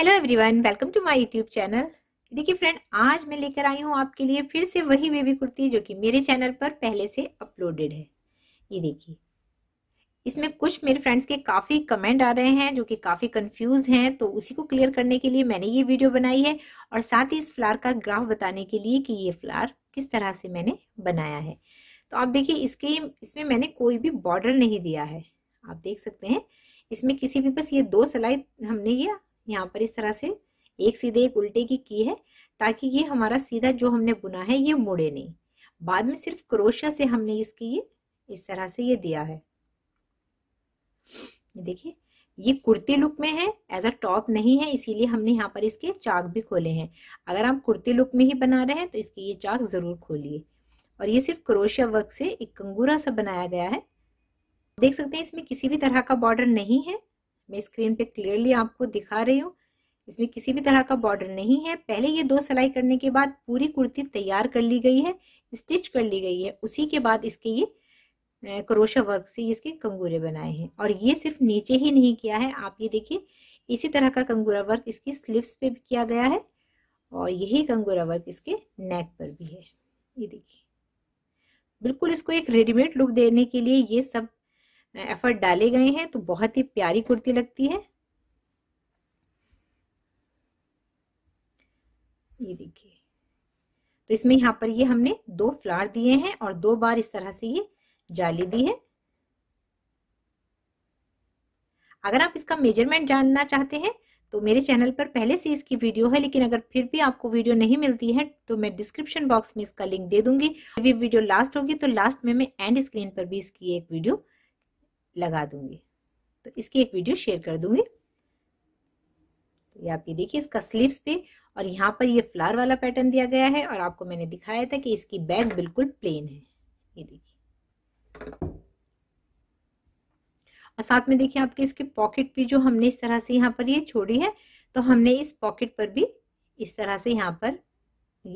hello everyone welcome to my YouTube channel देखिए friend आज मैं लेकर आई हूँ आपके लिए फिर से वही बेबी कुर्ती जो कि मेरे चैनल पर पहले से अपलोडेड है ये देखिए इसमें कुछ मेरे फ्रेंड्स के काफ़ी कमेंट आ रहे हैं जो कि काफ़ी कंफ्यूज हैं तो उसी को क्लियर करने के लिए मैंने ये वीडियो बनाई है और साथ ही इस फ्लार का ग्राफ बताने के लिए कि ये फ्लार किस तरह से मैंने बनाया है तो आप देखिए इसके इसमें मैंने कोई भी बॉर्डर नहीं दिया है आप देख सकते हैं इसमें किसी भी बस ये दो सिलाई हमने ये यहाँ पर इस तरह से एक सीधे एक उल्टे की की है ताकि ये हमारा सीधा जो हमने बुना है ये मुड़े नहीं बाद में सिर्फ क्रोशिया से हमने इसकी ये इस तरह से ये दिया है देखिए ये कुर्ती लुक में है एज अ टॉप नहीं है इसीलिए हमने यहाँ पर इसके चाक भी खोले हैं अगर आप कुर्ती लुक में ही बना रहे हैं तो इसके ये चाक ज़रूर खोलिए और ये सिर्फ क्रोशिया वर्क से एक कंगूरा सा बनाया गया है देख सकते हैं इसमें किसी भी तरह का बॉर्डर नहीं है मैं स्क्रीन पे क्लियरली आपको दिखा रही हूँ इसमें किसी भी तरह का बॉर्डर नहीं है पहले ये दो सिलाई करने के बाद पूरी कुर्ती तैयार कर ली गई है स्टिच कर ली गई है उसी के बाद इसके ये क्रोशा वर्क से इसके कंगूरे बनाए हैं और ये सिर्फ नीचे ही नहीं किया है आप ये देखिए इसी तरह का कंगूरा वर्क इसकी स्लीव्स पे भी किया गया है और यही कंगूरा वर्क इसके नेक पर भी है ये देखिए बिल्कुल इसको एक रेडीमेड लुक देने के लिए ये सब एफर्ट डाले गए हैं तो बहुत ही प्यारी कुर्ती लगती है ये देखिए तो इसमें यहाँ पर ये हमने दो फ्लावर दिए हैं और दो बार इस तरह से ये जाली दी है अगर आप इसका मेजरमेंट जानना चाहते हैं तो मेरे चैनल पर पहले से इसकी वीडियो है लेकिन अगर फिर भी आपको वीडियो नहीं मिलती है तो मैं डिस्क्रिप्शन बॉक्स में इसका लिंक दे दूंगी वीडियो लास्ट होगी तो लास्ट में मैं एंड स्क्रीन पर भी इसकी एक वीडियो लगा दूंगी तो इसकी एक वीडियो शेयर कर दूंगी तो ये आप ये देखिए इसका स्लीव्स पे और यहाँ पर ये फ्लावर वाला पैटर्न दिया गया है और आपको मैंने दिखाया था कि इसकी बैग बिल्कुल प्लेन है ये देखिए और साथ में देखिए आपके इसके पॉकेट भी जो हमने इस तरह से यहाँ पर ये छोड़ी है तो हमने इस पॉकेट पर भी इस तरह से यहाँ पर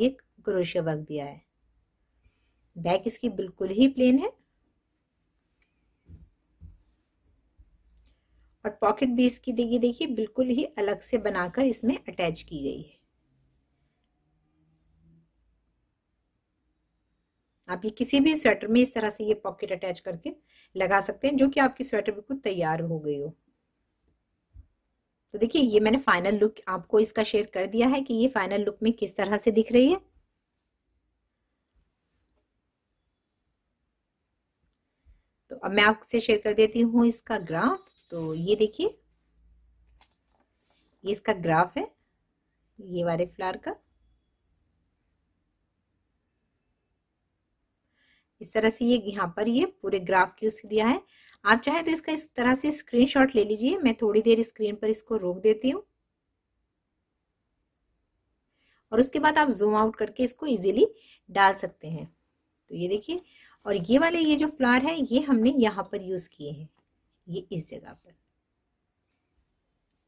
ये क्रोशिया वर्क दिया है बैक इसकी बिल्कुल ही प्लेन है और पॉकेट भी इसकी देखिए देखिए बिल्कुल ही अलग से बनाकर इसमें अटैच की गई है आप ये किसी भी स्वेटर में इस तरह से ये पॉकेट अटैच करके लगा सकते हैं जो कि आपकी स्वेटर बिल्कुल तैयार हो गई हो तो देखिए ये मैंने फाइनल लुक आपको इसका शेयर कर दिया है कि ये फाइनल लुक में किस तरह से दिख रही है तो अब मैं आपसे शेयर कर देती हूँ इसका ग्राफ तो ये देखिए ये इसका ग्राफ है ये वाले फ्लावर का इस तरह से ये यहाँ पर ये पूरे ग्राफ की उसे दिया है आप चाहे तो इसका इस तरह से स्क्रीनशॉट ले लीजिए मैं थोड़ी देर स्क्रीन पर इसको रोक देती हूँ और उसके बाद आप जूम आउट करके इसको इजीली डाल सकते हैं तो ये देखिए और ये वाले ये जो फ्लावर है ये हमने यहाँ पर यूज़ किए हैं ये इस जगह पर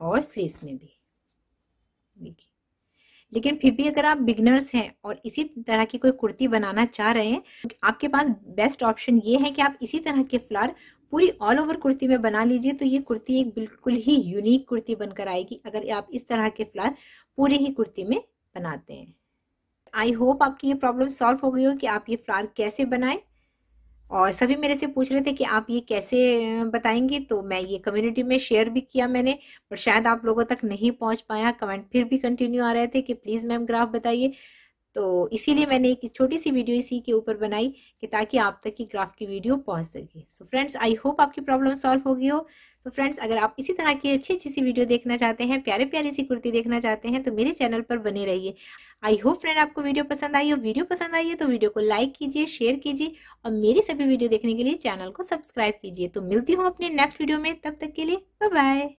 और स्लीव्स में भी देखिए लेकिन फिर भी अगर आप बिगनर्स हैं और इसी तरह की कोई कुर्ती बनाना चाह रहे हैं तो आपके पास बेस्ट ऑप्शन ये है कि आप इसी तरह के फ्लावर पूरी ऑल ओवर कुर्ती में बना लीजिए तो ये कुर्ती एक बिल्कुल ही यूनिक कुर्ती बनकर आएगी अगर आप इस तरह के फ्लावर पूरी ही कुर्ती में बनाते हैं आई होप आपकी ये प्रॉब्लम सॉल्व हो गई हो कि आप ये फ्लावर कैसे बनाएं और सभी मेरे से पूछ रहे थे कि आप ये कैसे बताएंगे तो मैं ये कम्युनिटी में शेयर भी किया मैंने पर शायद आप लोगों तक नहीं पहुंच पाया कमेंट फिर भी कंटिन्यू आ रहे थे कि प्लीज़ मैम ग्राफ बताइए तो इसीलिए मैंने एक छोटी सी वीडियो इसी के ऊपर बनाई कि ताकि आप तक की ग्राफ की वीडियो पहुंच सके सो फ्रेंड्स आई होप आपकी प्रॉब्लम सॉल्व होगी हो सो फ्रेंड्स अगर आप इसी तरह की अच्छी अच्छी सी वीडियो देखना चाहते हैं प्यारे प्यारी सी कुर्ती देखना चाहते हैं तो मेरे चैनल पर बने रहिए आई होप फ्रेंड आपको वीडियो पसंद आई हो वीडियो पसंद आई है तो वीडियो को लाइक कीजिए शेयर कीजिए और मेरी सभी वीडियो देखने के लिए चैनल को सब्सक्राइब कीजिए तो मिलती हूँ अपने नेक्स्ट वीडियो में तब तक के लिए बाय